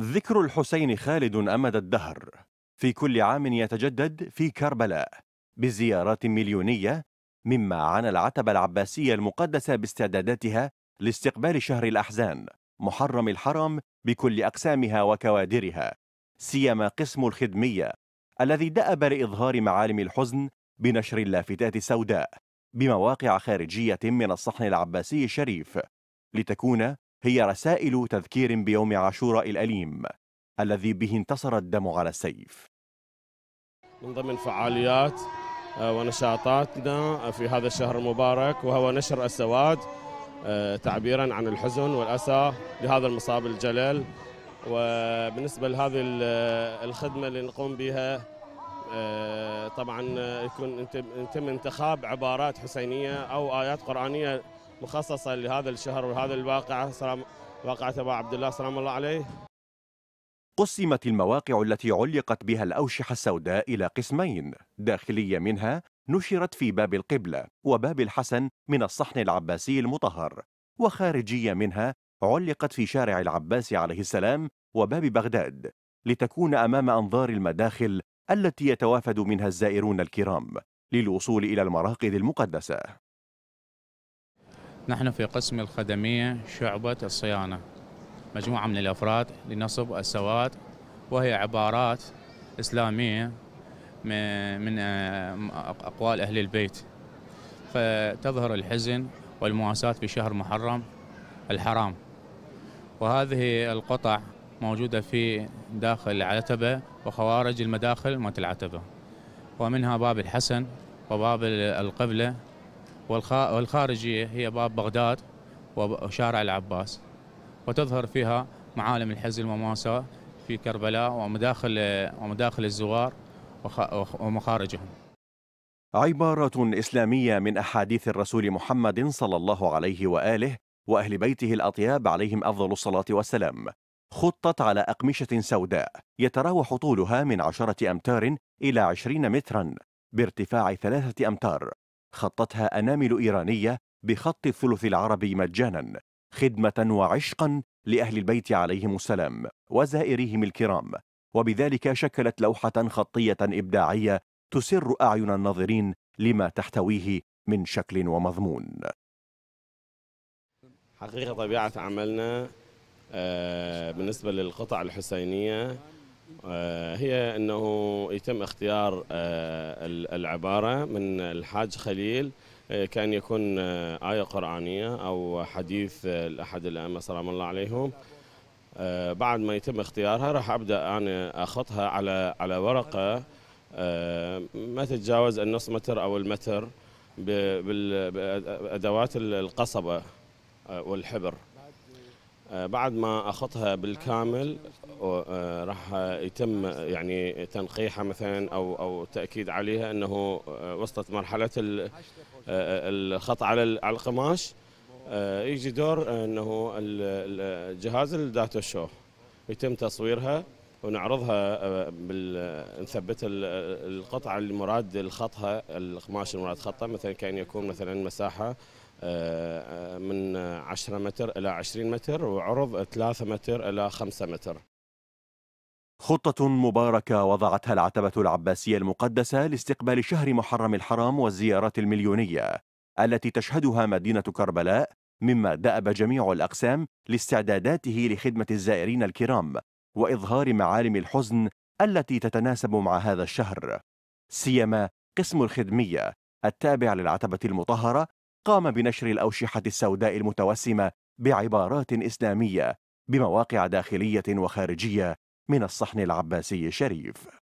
ذكر الحسين خالد أمد الدهر في كل عام يتجدد في كربلاء بزيارات مليونية مما عانى العتبة العباسية المقدسة باستعداداتها لاستقبال شهر الأحزان محرم الحرم بكل أقسامها وكوادرها سيما قسم الخدمية الذي دأب لإظهار معالم الحزن بنشر اللافتات السوداء بمواقع خارجية من الصحن العباسي الشريف لتكون هي رسائل تذكير بيوم عاشوراء الأليم الذي به انتصر الدم على السيف من ضمن فعاليات آه، ونشاطاتنا آه، في هذا الشهر المبارك وهو نشر السواد آه، تعبيرا عن الحزن والأسى لهذا المصاب الجلل وبالنسبة لهذه الخدمة اللي نقوم بها طبعا يكون يتم انتخاب عبارات حسينية أو آيات قرآنية مخصصه لهذا الشهر وهذا الواقعه سلام واقعه ابا عبد الله سلام الله عليه قسمت المواقع التي علقت بها الاوشحه السوداء الى قسمين داخليه منها نشرت في باب القبله وباب الحسن من الصحن العباسي المطهر وخارجيه منها علقت في شارع العباس عليه السلام وباب بغداد لتكون امام انظار المداخل التي يتوافد منها الزائرون الكرام للوصول الى المراقد المقدسه نحن في قسم الخدمية شعبة الصيانة مجموعة من الأفراد لنصب السواد وهي عبارات إسلامية من آه، أقوال أهل البيت فتظهر الحزن والمواساة في شهر محرم الحرام وهذه القطع موجودة في داخل العتبة وخوارج المداخل مالت العتبة ومنها باب الحسن وباب القبلة والخارجية هي باب بغداد وشارع العباس وتظهر فيها معالم الحزن المماسة في كربلاء ومداخل ومداخل الزوار ومخارجهم عبارة إسلامية من أحاديث الرسول محمد صلى الله عليه وآله وأهل بيته الأطياب عليهم أفضل الصلاة والسلام خطت على أقمشة سوداء يتراوح طولها من عشرة أمتار إلى عشرين مترا بارتفاع ثلاثة أمتار خطتها أنامل إيرانية بخط الثلث العربي مجانا خدمة وعشقا لأهل البيت عليهم السلام وزائريهم الكرام وبذلك شكلت لوحة خطية إبداعية تسر أعين الناظرين لما تحتويه من شكل ومضمون حقيقة طبيعة عملنا آه، بالنسبة للقطع الحسينية آه، هي أنه يتم اختيار آه، العبارة من الحاج خليل آه، كان يكون آية قرآنية أو حديث لأحد الأئمة سلام الله عليهم بعد ما يتم اختيارها راح أبدأ أنا أخطها على على ورقة ما تتجاوز النص متر أو المتر بأدوات القصبة والحبر آه، بعد ما اخطها بالكامل آه، راح يتم يعني تنقيحها مثلا او او تاكيد عليها انه آه، وصلت مرحله الخط على على القماش يجي دور انه جهاز الداتا شو يتم تصويرها ونعرضها آه، بال... نثبت آه، القطعه المراد لخطها القماش المراد خطها مثلا كان يكون مثلا مساحه آه، من 10 متر إلى 20 متر وعرض 3 متر إلى 5 متر خطة مباركة وضعتها العتبة العباسية المقدسة لاستقبال شهر محرم الحرام والزيارات المليونية التي تشهدها مدينة كربلاء مما دأب جميع الأقسام لاستعداداته لخدمة الزائرين الكرام واظهار معالم الحزن التي تتناسب مع هذا الشهر سيما قسم الخدميه التابع للعتبه المطهره قام بنشر الاوشحه السوداء المتوسمه بعبارات اسلاميه بمواقع داخليه وخارجيه من الصحن العباسي الشريف